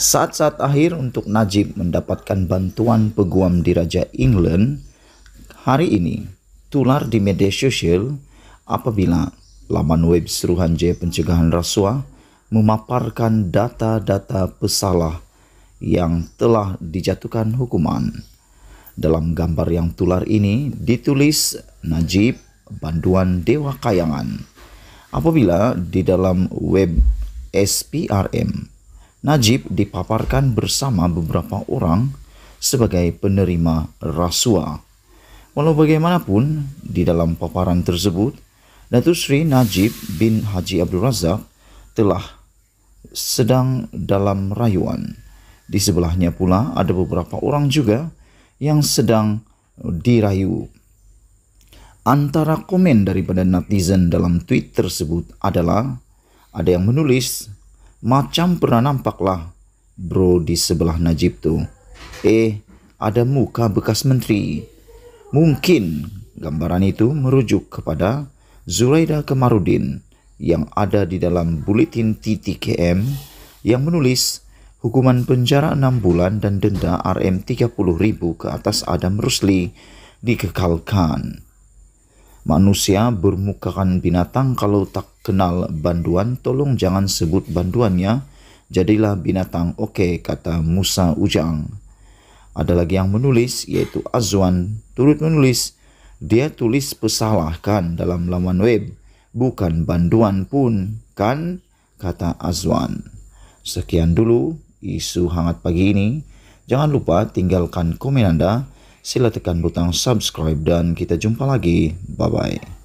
Saat-saat akhir untuk Najib mendapatkan bantuan peguam di Raja England, hari ini tular di media sosial apabila laman web seruhan Jaya Pencegahan Rasuah memaparkan data-data pesalah yang telah dijatuhkan hukuman. Dalam gambar yang tular ini ditulis Najib Banduan Dewa Kayangan. Apabila di dalam web SPRM Najib dipaparkan bersama beberapa orang sebagai penerima rasuah. Walau bagaimanapun, di dalam paparan tersebut, Datuk Sri Najib bin Haji Abdul Razak telah sedang dalam rayuan. Di sebelahnya pula ada beberapa orang juga yang sedang dirayu. Antara komen daripada netizen dalam tweet tersebut adalah ada yang menulis Macam pernah nampaklah bro di sebelah Najib tuh. Eh, ada muka bekas menteri. Mungkin gambaran itu merujuk kepada Zuraida Kemarudin yang ada di dalam buletin TTKM yang menulis hukuman penjara 6 bulan dan denda RM 30.000 ke atas Adam Rusli dikekalkan. Manusia bermukakan binatang kalau tak kenal banduan, tolong jangan sebut banduannya. Jadilah binatang, oke, okay, kata Musa Ujang. Ada lagi yang menulis, yaitu Azwan, turut menulis, dia tulis pesalahkan dalam laman web, bukan banduan pun, kan, kata Azwan. Sekian dulu isu hangat pagi ini. Jangan lupa tinggalkan komen Anda Sila tekan butang subscribe dan kita jumpa lagi. Bye-bye.